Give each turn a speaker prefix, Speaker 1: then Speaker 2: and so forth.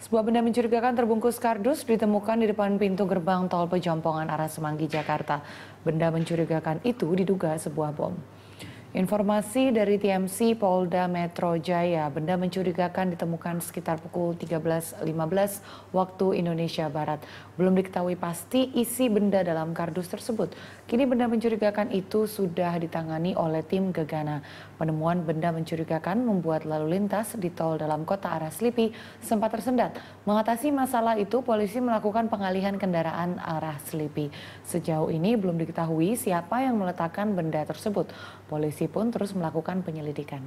Speaker 1: Sebuah benda mencurigakan terbungkus kardus ditemukan di depan pintu gerbang tol Pejompongan arah Semanggi, Jakarta. Benda mencurigakan itu diduga sebuah bom. Informasi dari TMC Polda Metro Jaya, benda mencurigakan ditemukan sekitar pukul 13.15 waktu Indonesia Barat. Belum diketahui pasti isi benda dalam kardus tersebut. Kini benda mencurigakan itu sudah ditangani oleh tim Gegana. Penemuan benda mencurigakan membuat lalu lintas di tol dalam kota arah Slipi sempat tersendat. Mengatasi masalah itu, polisi melakukan pengalihan kendaraan arah Slipi. Sejauh ini belum diketahui siapa yang meletakkan benda tersebut. Polisi polisi pun terus melakukan penyelidikan